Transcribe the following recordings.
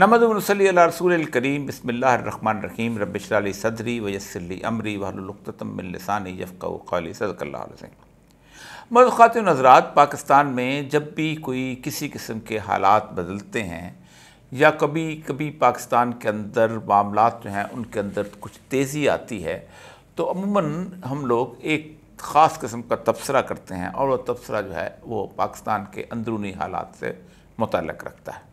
नमदसली रसूल करीम बसमान रहीम रबली सदरी वयसली अमरी वाहतमिलसानी यफ़ाली सदकल्ला मर्द ख़ातिन पाकिस्तान में जब भी कोई किसी किस्म के हालात बदलते हैं या कभी कभी पाकिस्तान के अंदर मामला जो हैं उनके अंदर कुछ तेज़ी आती है तो अमूमन हम लोग एक ख़ास किस्म का तबसरा करते हैं और वह तबसरा जो है वो पाकिस्तान के अंदरूनी हालात से मुतल रखता है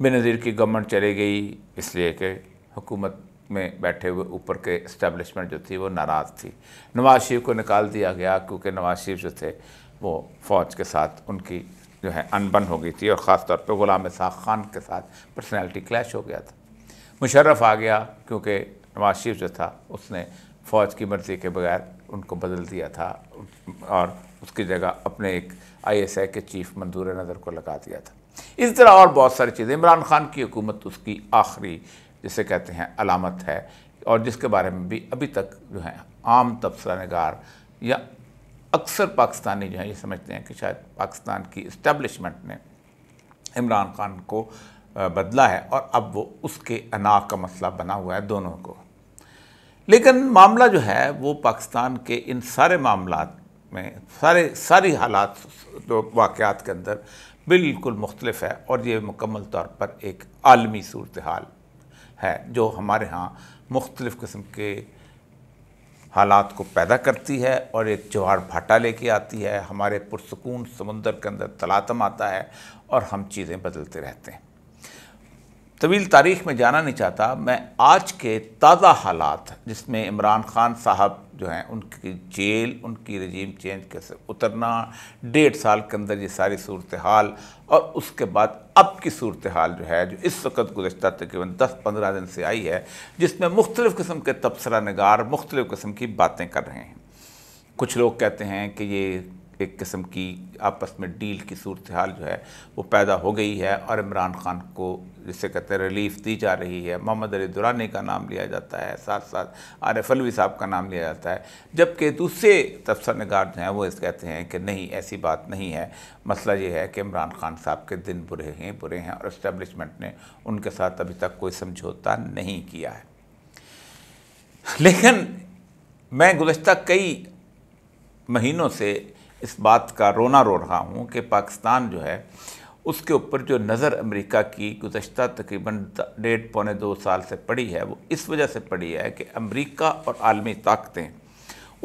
बेनज़ीर की गवर्नमेंट चली गई इसलिए कि हुकूमत में बैठे हुए ऊपर के इस्टेबलिशमेंट जो थी वो नाराज़ थी नवाज शरीफ को निकाल दिया गया क्योंकि नवाज शरीफ जो थे वो फ़ौज के साथ उनकी जो है अनबन हो गई थी और ख़ास तौर पर ग़ुलाम साख खान के साथ पर्सनैलिटी क्लैश हो गया था मुशर्रफ आ गया क्योंकि नवाज शरीफ जो था उसने फ़ौज की मर्ज़ी के बगैर उनको बदल दिया था और उसकी जगह अपने एक आईएसआई के चीफ मंजूर नज़र को लगा दिया था इस तरह और बहुत सारी चीज़ें इमरान खान की हुकूमत उसकी आखिरी जिसे कहते हैं अलामत है और जिसके बारे में भी अभी तक जो है आम तबसरा नगार या अक्सर पाकिस्तानी जो है ये समझते हैं कि शायद पाकिस्तान की इस्टबलिशमेंट ने इमरान खान को बदला है और अब वो उसके अनाक का मसला बना हुआ है दोनों को लेकिन मामला जो है वो पाकिस्तान के इन सारे मामला में सारे सारी हालात जो वाक़ात के अंदर बिल्कुल मुख्तलफ है और ये मुकम्मल तौर पर एक आलमी सूरत हाल है जो हमारे यहाँ मुख्तलिफ़ किस्म के हालात को पैदा करती है और एक जवार भाटा लेके आती है हमारे पुरसकून समंदर के अंदर तलातम आता है और हम चीज़ें बदलते रहते हैं तवील तारीख में जाना नहीं चाहता मैं आज के ताज़ा हालात जिसमें इमरान खान साहब जो हैं उनकी जेल उनकी रजीम चेंज कैसे उतरना डेढ़ साल के अंदर ये सारी सूरत हाल और उसके बाद अब की सूरत हाल जो है जो इस वक्त गुजशत तकरीबन दस पंद्रह दिन से आई है जिसमें मुख्तलिफ़ किस्म के तबसरा नगार मुख्तलिफ़ किस्म की बातें कर रहे हैं कुछ लोग कहते हैं कि ये एक किस्म की आपस में डील की सूरत हाल जो है वो पैदा हो गई है और इमरान खान को जिसे कहते हैं रिलीफ दी जा रही है मोहम्मद अली दुरानी का नाम लिया जाता है साथ साथ आर एफ अलवी साहब का नाम लिया जाता है जबकि दूसरे तबसर नगार जो हैं वो इस कहते हैं कि नहीं ऐसी बात नहीं है मसला ये है कि इमरान खान साहब के दिन बुरे हैं बुरे हैं और इस्टेबलिशमेंट ने उनके साथ अभी तक कोई समझौता नहीं किया है लेकिन मैं गुज्त कई महीनों से इस बात का रोना रो रहा हूँ कि पाकिस्तान जो है उसके ऊपर जो नज़र अमेरिका की गुजशत तकरीबन डेढ़ पौने दो साल से पड़ी है वो इस वजह से पड़ी है कि अमेरिका और आलमी ताकतें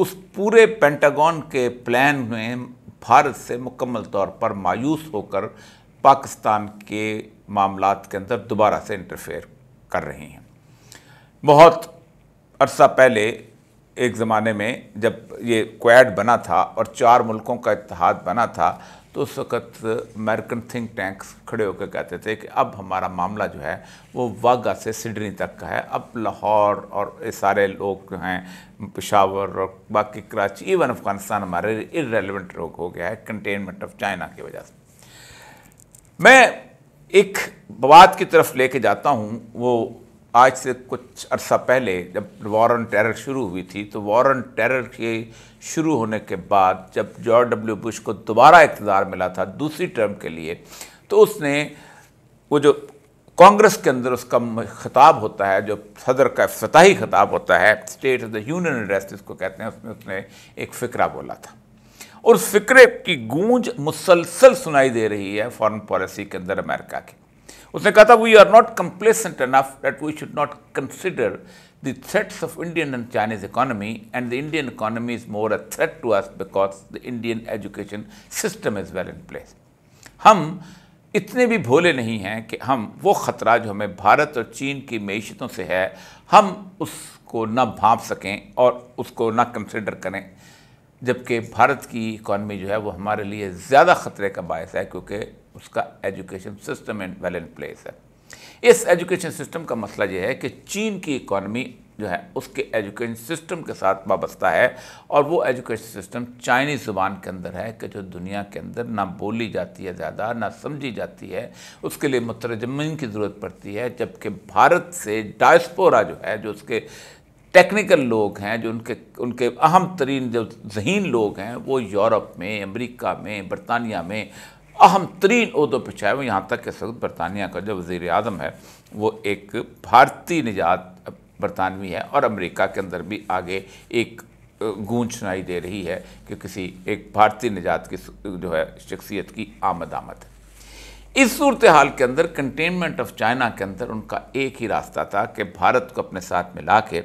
उस पूरे पेंटागॉन के प्लान में भारत से मुकम्मल तौर पर मायूस होकर पाकिस्तान के मामला के अंदर दोबारा से इंटरफेयर कर रही हैं बहुत अरसा पहले एक ज़माने में जब ये क्वैड बना था और चार मुल्कों का इतिहाद बना था तो उस वक़्त अमेरिकन थिंक टैंक्स खड़े होकर कहते थे कि अब हमारा मामला जो है वो वाघा से सिडनी तक का है अब लाहौर और ये सारे लोग जो हैं पिशावर और बाकी कराची इवन अफ़गानिस्तान हमारे इरेलीवेंट रोग हो गया है कंटेनमेंट ऑफ चाइना की वजह से मैं एक बात की तरफ लेके जाता हूँ वो आज से कुछ अरसा पहले जब वॉर ऑन टेरर शुरू हुई थी तो वॉर ऑन टेरर के शुरू होने के बाद जब जॉर्ज डब्ल्यू बुश को दोबारा इकतदार मिला था दूसरी टर्म के लिए तो उसने वो जो कांग्रेस के अंदर उसका खिताब होता है जो सदर का फतही खिताब होता है state of the union address जिसको कहते हैं उसमें उसने एक फ़िक्रा बोला था और उस फिक्रे की गूंज मुसलसल सुनाई दे रही है फॉरेन पॉलिसी के अंदर अमेरिका की उसने कहा था we are not complacent enough that we should not consider the threats of Indian and Chinese economy and the Indian economy is more a threat to us because the Indian education system is well in place हम इतने भी भोले नहीं हैं कि हम वो ख़तरा जो हमें भारत और चीन की मीशतों से है हम उसको ना भाप सकें और उसको ना कंसिडर करें जबकि भारत की इकानमी जो है वो हमारे लिए ज़्यादा ख़तरे का बायस है क्योंकि उसका education system and well in place है इस एजुकेशन सिस्टम का मसला यह है कि चीन की इकॉनमी जो है उसके एजुकेशन सिस्टम के साथ वाबस्ता है और वो एजुकेशन सिस्टम चाइनीज़ ज़ुबान के अंदर है कि जो दुनिया के अंदर ना बोली जाती है ज़्यादा ना समझी जाती है उसके लिए मुतरजमिन की ज़रूरत पड़ती है जबकि भारत से डायस्पोरा जो है जो उसके टेक्निकल लोग हैं जो उनके उनके अहम तरीन जो जहीन लोग हैं वो यूरोप में अमेरिका में बरतानिया में अहम तरीन उहदों पर चाहे वो यहाँ तक के सख्त बरतानिया का जो वज़ी अजम है वो एक भारतीय निजात बरतानवी है और अमरीका के अंदर भी आगे एक गूंज सुनाई दे रही है कि किसी एक भारतीय निजात की जो है शख्सियत की आमद आमद है इस सूरत हाल के अंदर कंटेनमेंट ऑफ चाइना के अंदर उनका एक ही रास्ता था कि भारत को अपने साथ मिला के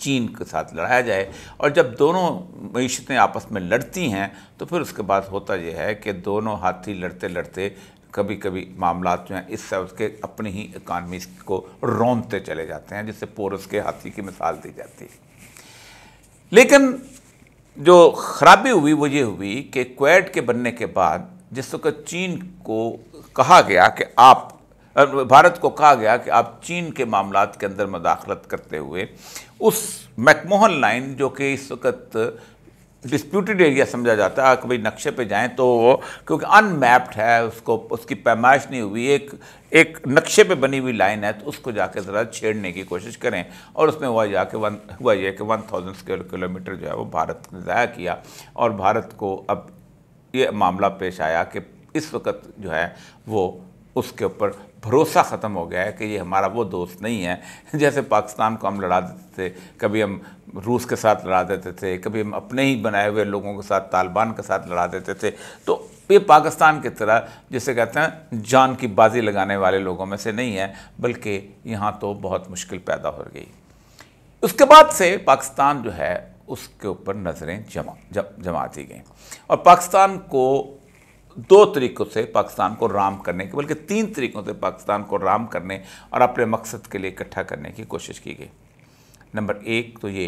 चीन के साथ लड़ाया जाए और जब दोनों मीशतें आपस में लड़ती हैं तो फिर उसके बाद होता यह है कि दोनों हाथी लड़ते लड़ते कभी कभी मामला जो हैं इस उसके अपनी ही इकानमी को रोनते चले जाते हैं जिससे पोरस के हाथी की मिसाल दी जाती है लेकिन जो खराबी हुई वो ये हुई कि क्वैट के बनने के बाद जिस वक्त चीन को कहा गया कि आप भारत को कहा गया कि आप चीन के मामला के अंदर मदाखलत करते हुए उस मैकमोहन लाइन जो कि इस वक्त डिस्प्यूटेड एरिया समझा जाता है कभी नक्शे पे जाएं तो क्योंकि अनमैप्ड है उसको उसकी पैमाइश नहीं हुई एक एक नक्शे पे बनी हुई लाइन है तो उसको जाके ज़रा छेड़ने की कोशिश करें और उसमें हुआ जाके वन हुआ यह कि वन थाउजेंड स्क्वेयर किलोमीटर जो है वो भारत ने ज़ाया किया और भारत को अब ये मामला पेश आया कि इस वक्त जो है वो उसके ऊपर भरोसा ख़त्म हो गया है कि ये हमारा वो दोस्त नहीं है जैसे पाकिस्तान को हम लड़ा देते थे कभी हम रूस के साथ लड़ा देते थे कभी हम अपने ही बनाए हुए लोगों के साथ तालिबान के साथ लड़ा देते थे तो ये पाकिस्तान की तरह जिसे कहते हैं जान की बाजी लगाने वाले लोगों में से नहीं है बल्कि यहाँ तो बहुत मुश्किल पैदा हो गई उसके बाद से पाकिस्तान जो है उसके ऊपर नज़रें जमा जमा दी गई और पाकिस्तान को दो तरीक़ों से पाकिस्तान को राम करने की बल्कि तीन तरीक़ों से पाकिस्तान को राम करने और अपने मकसद के लिए इकट्ठा करने की कोशिश की गई नंबर एक तो ये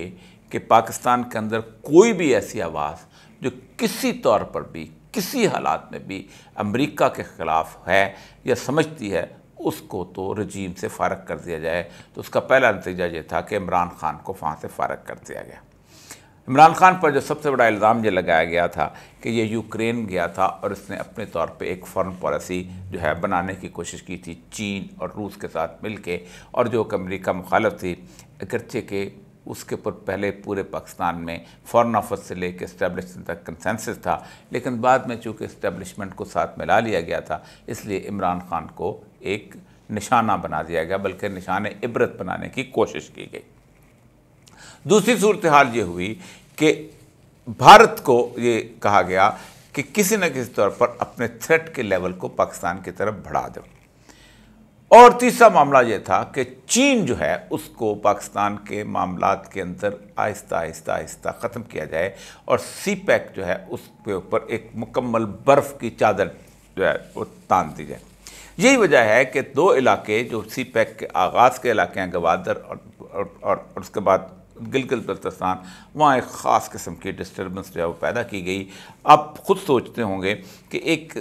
कि पाकिस्तान के अंदर कोई भी ऐसी आवाज़ जो किसी तौर पर भी किसी हालात में भी अमेरिका के ख़िलाफ़ है या समझती है उसको तो रजीम से फ़ारग कर दिया जाए तो उसका पहला नतीजा ये था कि इमरान खान को वहाँ से फ़ारग कर दिया गया इमरान खान पर जो सबसे बड़ा इल्ज़ाम ये लगाया गया था कि ये यूक्रेन गया था और इसने अपने तौर पे एक फॉरेन पॉलिसी जो है बनाने की कोशिश की थी चीन और रूस के साथ मिल के और जो अमरीका मुखालफ थी अगरचे के उसके ऊपर पहले पूरे पाकिस्तान में फॉरेन ऑफिस से लेकर इस्टेबलिशमेंट तक कंसेंसस था लेकिन बाद में चूँकि इस्टेबलिशमेंट को साथ मिला लिया गया था इसलिए इमरान खान को एक निशाना बना दिया गया बल्कि निशान इबरत बनाने की कोशिश की गई दूसरी सूरत हाल ये हुई कि भारत को ये कहा गया कि किसी न किसी तौर पर अपने थ्रेट के लेवल को पाकिस्तान की तरफ बढ़ा दो और तीसरा मामला ये था कि चीन जो है उसको पाकिस्तान के मामला के अंदर आहिस्ता आहिस्ता आहिस्ता ख़त्म किया जाए और सी पैक e जो है उसके ऊपर एक मुकम्मल बर्फ़ की चादर जो है वो तान दी जाए यही वजह है कि दो इलाके जो सी पैक e के आगाज़ के इलाके हैं गवादर और, और, और, और उसके बाद गिलगल बल्तस्तान वहाँ एक ख़ास किस्म की डिस्टर्बेंस जो है वो पैदा की गई आप खुद सोचते होंगे कि एक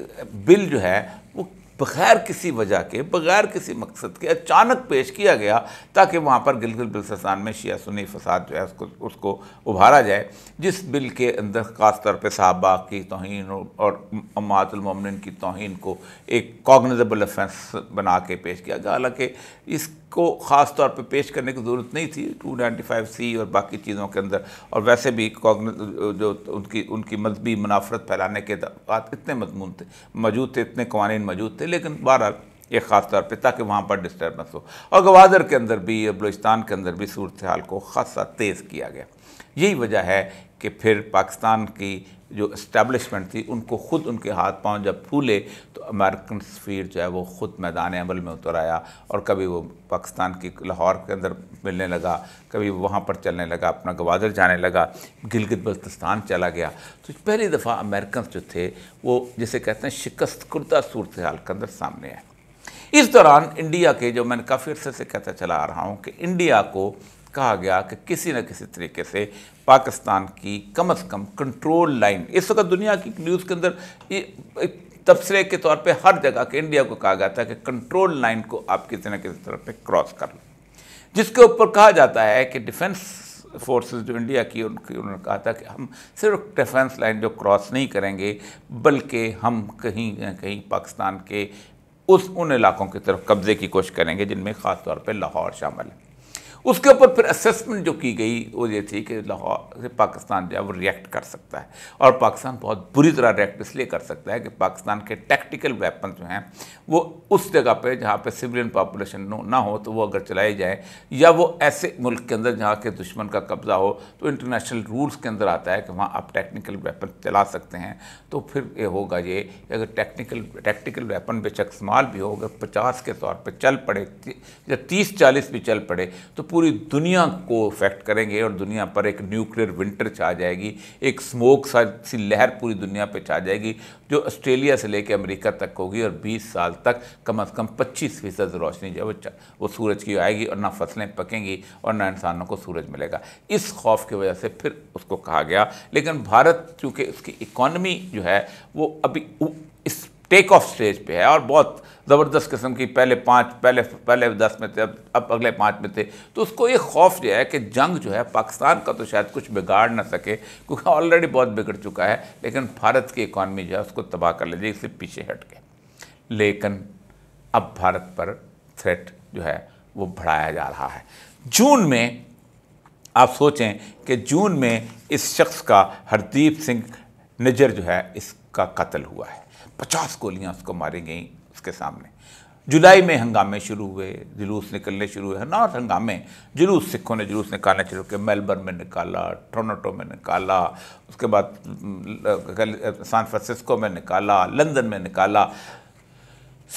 बिल जो है वो बगैर किसी वजह के बगैर किसी मकसद के अचानक पेश किया गया ताकि वहाँ पर गिलगल बल्तस्तान में शिया सुनी फसाद जो है उसको उसको उभारा जाए जिस बिल के अंदर ख़ास तौर पर सहाबा की तोहन और अमातुलमिन की तोहन को एक कॉगनजबल अफेंस बना के पेश किया गया हालाँकि इस को ख़ास तौर पे पेश करने की ज़रूरत नहीं थी 295 सी और बाकी चीज़ों के अंदर और वैसे भी जो उनकी उनकी मजहबी मुनाफरत फैलाने के बाद इतने मजमून थे मौजूद थे इतने कवानीन मौजूद थे लेकिन बहरहाल ये ख़ास तौर पर ताकि वहाँ पर डिस्टर्बेंस हो और गवादर के अंदर भी और बलोचिस्तान के अंदर भी सूरत हाल को खासा तेज़ किया गया यही वजह है कि फिर पाकिस्तान की जो इस्टेब्लिशमेंट थी उनको खुद उनके हाथ पांव जब फूले तो अमेरिकन स्फीर जो है वो ख़ुद मैदान अमल में उतर आया और कभी वो पाकिस्तान के लाहौर के अंदर मिलने लगा कभी वहाँ पर चलने लगा अपना गवादर जाने लगा गिलगित बल्तिस्तान चला गया तो पहली दफ़ा अमेरिकन जो थे वो जिसे कहते हैं शिकस्त कुर्दा सूरत हाल के अंदर सामने आए इस दौरान इंडिया के जो मैंने काफ़ी अर्से से कहता चला आ रहा हूँ कि इंडिया को कहा गया कि किसी न किसी तरीके से पाकिस्तान की कम अज़ कम कंट्रोल लाइन इस वक्त दुनिया की न्यूज़ के अंदर तबसरे के तौर पे हर जगह के इंडिया को कहा गया था कि कंट्रोल लाइन को आप किसी न किसी तरह पे क्रॉस कर लो जिसके ऊपर कहा जाता है कि डिफेंस फोर्सेस जो इंडिया की उनकी उन्होंने कहा था कि हम सिर्फ डिफेंस लाइन जो क्रॉस नहीं करेंगे बल्कि हम कहीं ना कहीं पाकिस्तान के उस उन इलाकों की तरफ कब्ज़े की कोशिश करेंगे जिनमें ख़ास तौर पर लाहौर शामिल है उसके ऊपर फिर असेसमेंट जो की गई वो ये थी कि लाहौर से पाकिस्तान जो है वो रिएक्ट कर सकता है और पाकिस्तान बहुत बुरी तरह रिएक्ट इसलिए कर सकता है कि पाकिस्तान के टैक्टिकल वेपन जो हैं वो उस जगह पे जहाँ पे सिविलियन पॉपुलेशन ना हो तो वो अगर चलाए जाए या वो ऐसे मुल्क के अंदर जहाँ के दुश्मन का कब्ज़ा हो तो इंटरनेशनल रूल्स के अंदर आता है कि वहाँ आप टेक्निकल वेपन चला सकते हैं तो फिर ये होगा ये अगर टेक्निकल टेक्टिकल वेपन बेचक इस्तेमाल भी हो अगर पचास के तौर पर चल पड़े या तीस चालीस भी चल पड़े तो पूरी दुनिया को इफेक्ट करेंगे और दुनिया पर एक न्यूक्लियर विंटर छा जाएगी एक स्मोक सा सी लहर पूरी दुनिया पे छा जाएगी जो ऑस्ट्रेलिया से लेकर अमेरिका तक होगी और 20 साल तक कम अज़ कम 25 फीसद रोशनी जो है वो सूरज की आएगी और ना फसलें पकेंगी और ना इंसानों को सूरज मिलेगा इस खौफ की वजह से फिर उसको कहा गया लेकिन भारत चूँकि उसकी इकॉनमी जो है वो अभी टेक ऑफ स्टेज पे है और बहुत ज़बरदस्त किस्म की पहले पाँच पहले पहले दस में थे अब अब अगले पाँच में थे तो उसको ये खौफ जो है कि जंग जो है पाकिस्तान का तो शायद कुछ बिगाड़ ना सके क्योंकि ऑलरेडी बहुत बिगड़ चुका है लेकिन भारत की इकॉनमी जो है उसको तबाह कर लीजिए इससे पीछे हट के लेकिन अब भारत पर थ्रेट जो है वो बढ़ाया जा रहा है जून में आप सोचें कि जून में इस शख्स का हरदीप सिंह निजर जो है इस का कत्ल हुआ है पचास गोलियां उसको मारी गई उसके सामने जुलाई में हंगामे शुरू हुए जुलूस निकलने शुरू हुए नॉर्थ हंगामे जुलूस सिखों ने जुलूस निकालना शुरू किया मेलबर्न में निकाला टोरंटो में निकाला उसके बाद सान फ्रांसिस्को में निकाला लंदन में निकाला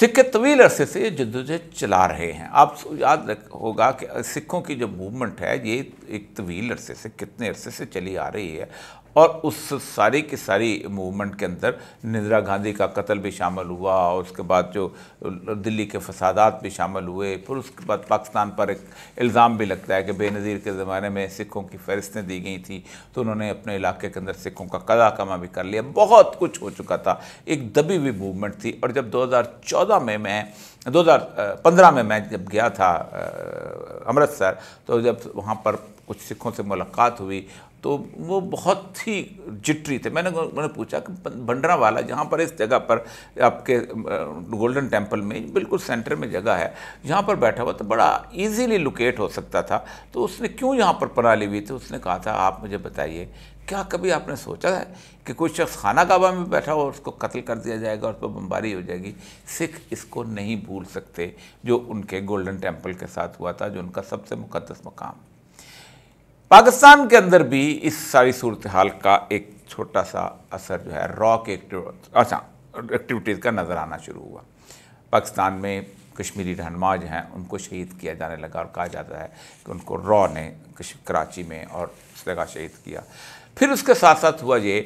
सिख तवील अरसे से जद्दोजहद चला रहे हैं आप याद रख होगा कि सिखों की जो मूवमेंट है ये एक तवील अरसे से कितने अरसे से चली आ रही है और उस सारी की सारी मूवमेंट के अंदर इंदिरा गांधी का कत्ल भी शामिल हुआ और उसके बाद जो दिल्ली के फसादात भी शामिल हुए फिर उसके बाद पाकिस्तान पर एक इल्ज़ाम भी लगता है कि बेनज़ीर के ज़माने में सिखों की फहरिस्तें दी गई थी तो उन्होंने अपने इलाके के अंदर सिखों का कदा कमा भी कर लिया बहुत कुछ हो चुका था एक दबी हुई मूवमेंट थी और जब दो में मैं 2015 में मैं जब गया था अमृतसर तो जब वहाँ पर कुछ सिखों से मुलाकात हुई तो वो बहुत ही जिटरी थे मैंने मैंने पूछा कि भंडरा वाला जहाँ पर इस जगह पर आपके गोल्डन टेम्पल में बिल्कुल सेंटर में जगह है यहाँ पर बैठा हुआ तो बड़ा इजीली लोकेट हो सकता था तो उसने क्यों यहाँ पर पना ली हुई थी उसने कहा था आप मुझे बताइए क्या कभी आपने सोचा है कि कोई शख्स खाना काबा में बैठा हो उसको कत्ल कर दिया जाएगा उस पर बमबारी हो जाएगी सिख इसको नहीं भूल सकते जो उनके गोल्डन टेम्पल के साथ हुआ था जो उनका सबसे मुकदस मकाम पाकिस्तान के अंदर भी इस सारी सूरत हाल का एक छोटा सा असर जो है रॉ के अच्छा एक्टिविटीज़ का नज़र आना शुरू हुआ पाकिस्तान में कश्मीरी रहनमा जो हैं उनको शहीद किया जाने लगा और कहा जाता है कि उनको रॉ ने कराची में और इस जगह शहीद किया फिर उसके साथ साथ हुआ ये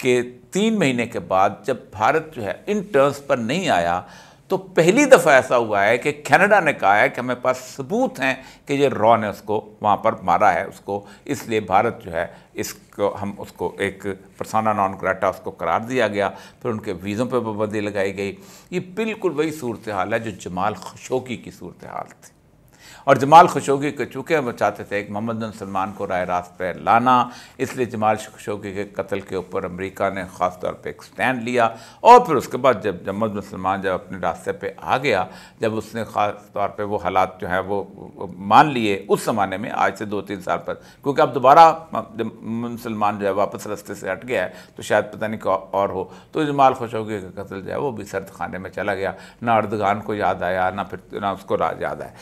कि तीन महीने के बाद जब भारत जो है इन टर्म्स पर नहीं आया तो पहली दफ़ा ऐसा हुआ है कि कनाडा ने कहा है कि हमें पास सबूत हैं कि ये रॉ ने उसको वहाँ पर मारा है उसको इसलिए भारत जो है इसको हम उसको एक परसाना नॉन ग्राटा उसको करार दिया गया फिर उनके वीज़ों पर पाबंदी लगाई गई ये बिल्कुल वही सूरत हाल है जो जमाल खशोकी की सूरत हाल थी और जमाल खुशोगी को चूँकि वो चाहते थे एक मोहम्मद बिन सलमान को राय रास्त पर लाना इसलिए जमाल खुशोगी के कत्ल के ऊपर अमरीका ने ख़ास तौर पर एक स्टैंड लिया और फिर उसके बाद जब मोहम्मद बिन सलमान जब अपने रास्ते पर आ गया जब उसने ख़ास तौर पर वो हालात जो हैं वो मान लिए उस ज़माने में आज से दो तीन साल पर क्योंकि अब दोबारा मुसलमान जो है वापस रास्ते से हट गया है तो शायद पता नहीं क्या और हो तो जमाल खुशोगी का कत्ल जो है वो भी सर्द खाने में चला गया ना अर्दगान को याद आया ना फिर ना उसको राज याद आया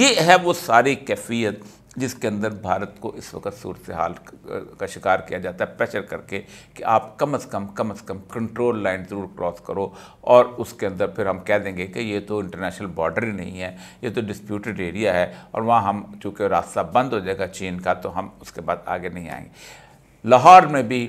ये है है वो सारी कैफियत जिसके अंदर भारत को इस वक्त सूरत हाल का शिकार किया जाता है प्रेशर करके कि आप कम अज़ कम कम अज़ कम कंट्रोल लाइन ज़रूर क्रॉस करो और उसके अंदर फिर हम कह देंगे कि ये तो इंटरनेशनल बॉर्डर ही नहीं है ये तो डिस्प्यूटेड एरिया है और वहाँ हम चूँकि रास्ता बंद हो जाएगा चीन का तो हम उसके बाद आगे नहीं आएंगे लाहौर में भी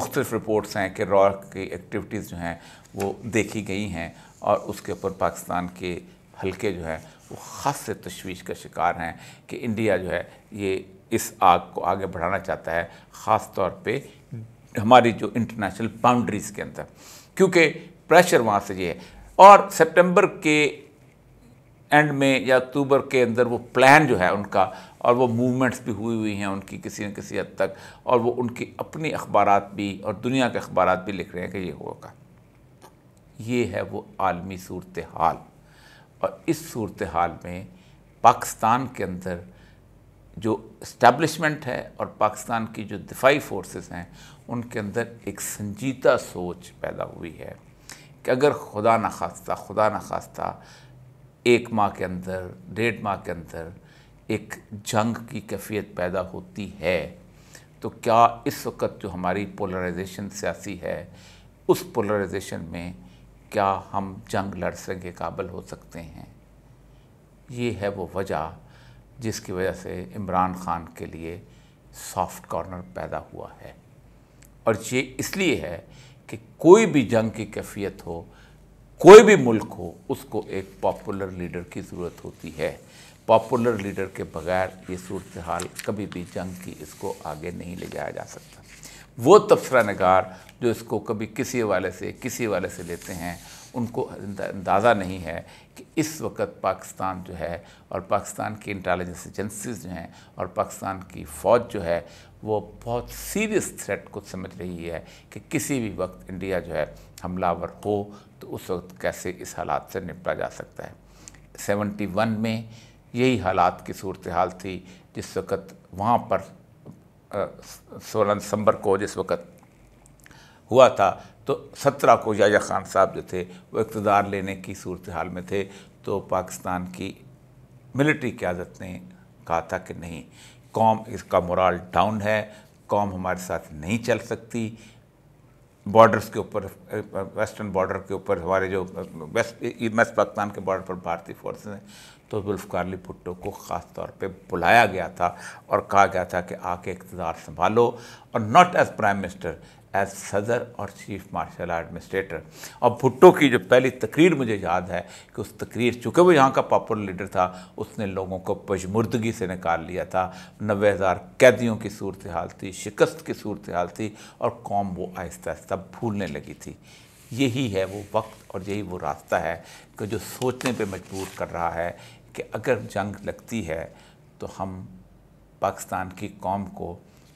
मुख्तफ रिपोर्ट्स हैं कि रॉक की एक्टिविटीज़ जो हैं वो देखी गई हैं और उसके ऊपर पाकिस्तान के हल्के जो हैं वो ख़ास से तशवीश का शिकार हैं कि इंडिया जो है ये इस आग को आगे बढ़ाना चाहता है ख़ास तौर पे हमारी जो इंटरनेशनल बाउंड्रीज़ के अंदर क्योंकि प्रेशर वहाँ से ये है और सितंबर के एंड में या अक्टूबर के अंदर वो प्लान जो है उनका और वो मूवमेंट्स भी हुई हुई हैं उनकी किसी न किसी हद तक और वो उनकी अपनी अखबार भी और दुनिया के अखबार भी लिख रहे हैं कि ये होगा ये है वो आलमी सूरत हाल और इस सूरत हाल में पाकिस्तान के अंदर जो इस्टबलिशमेंट है और पाकिस्तान की जो दिफाई फोर्सेस हैं उनके अंदर एक संजीदा सोच पैदा हुई है कि अगर खुदा न खास्ता खुदा न खास्ता एक माह के अंदर डेढ़ माह के अंदर एक जंग की कैफियत पैदा होती है तो क्या इस वक्त जो हमारी पोलराइजेशन सियासी है उस पोलराइजेशन में क्या हम जंग लड़ सके काबिल हो सकते हैं ये है वो वजह जिसकी वजह से इमरान खान के लिए सॉफ्ट कॉर्नर पैदा हुआ है और ये इसलिए है कि कोई भी जंग की कैफियत हो कोई भी मुल्क हो उसको एक पॉपुलर लीडर की ज़रूरत होती है पॉपुलर लीडर के बगैर ये सूरत हाल कभी भी जंग की इसको आगे नहीं ले जाया जा सकता वो तबसरा नगार जो इसको कभी किसी वाले से किसी वाले से लेते हैं उनको अंदाज़ा नहीं है कि इस वक्त पाकिस्तान जो है और पाकिस्तान की इंटेलिजेंस एजेंसीज जो हैं और पाकिस्तान की फ़ौज जो है वो बहुत सीरियस थ्रेट को समझ रही है कि किसी भी वक्त इंडिया जो है हमलावर हो तो उस वक्त कैसे इस हालात से निपटा जा सकता है सेवेंटी वन में यही हालात की सूरत हाल थी जिस वक्त वहाँ पर सोलह दिसंबर को जिस वक्त हुआ था तो सत्रह को याजा खान साहब जो थे वो इकतदार लेने की सूरत हाल में थे तो पाकिस्तान की मिलिट्री क्यादत ने कहा था कि नहीं कौम इसका मोरल डाउन है कौम हमारे साथ नहीं चल सकती बॉर्डर्स के ऊपर वेस्टर्न बॉर्डर के ऊपर हमारे जो वेस्ट वेस्ट पाकिस्तान के बॉर्डर पर भारतीय फोर्सेज हैं तो जुल्फकारली भुट्टो को ख़ास तौर पे बुलाया गया था और कहा गया था कि आके इकतदार संभालो और not as prime minister as सदर और चीफ मार्शल एडमिनिस्ट्रेटर और भुट्टो की जो पहली तकरीर मुझे याद है कि उस तकरीर चूँकि वो यहाँ का पॉपुलर लीडर था उसने लोगों को पजमुर्दगी से निकाल लिया था नबे हज़ार कैदियों की सूरत हाल थी शिकस्त की सूरत हाल थी और कौम वो आहिस्ता आहिस्ता भूलने लगी थी यही है वो वक्त और यही वो रास्ता है कि जो सोचने पर मजबूर कर रहा है कि अगर जंग लगती है तो हम पाकिस्तान की कौम को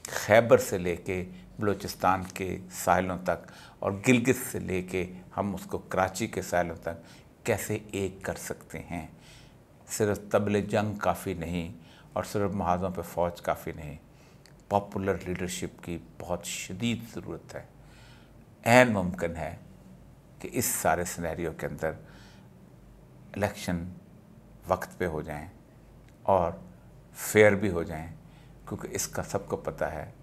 खैबर से लेके बलूचिस्तान के साहलों तक और गिलगित से लेके हम उसको कराची के साहलों तक कैसे एक कर सकते हैं सिर्फ तबल जंग काफ़ी नहीं और सिर्फ महाजों पर फ़ौज काफ़ी नहीं पॉपुलर लीडरशिप की बहुत शदीद ज़रूरत है एन मुमकिन है कि इस सारे सिनेरियो के अंदर इलेक्शन वक्त पे हो जाएं और फेयर भी हो जाएं क्योंकि इसका सबको पता है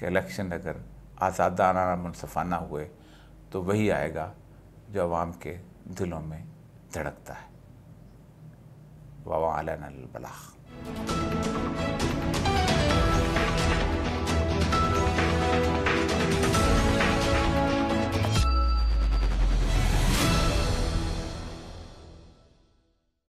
कि इलेक्शन अगर आज़ादाना मुनफाना हुए तो वही आएगा जो आवाम के दिलों में धड़कता है वाला नल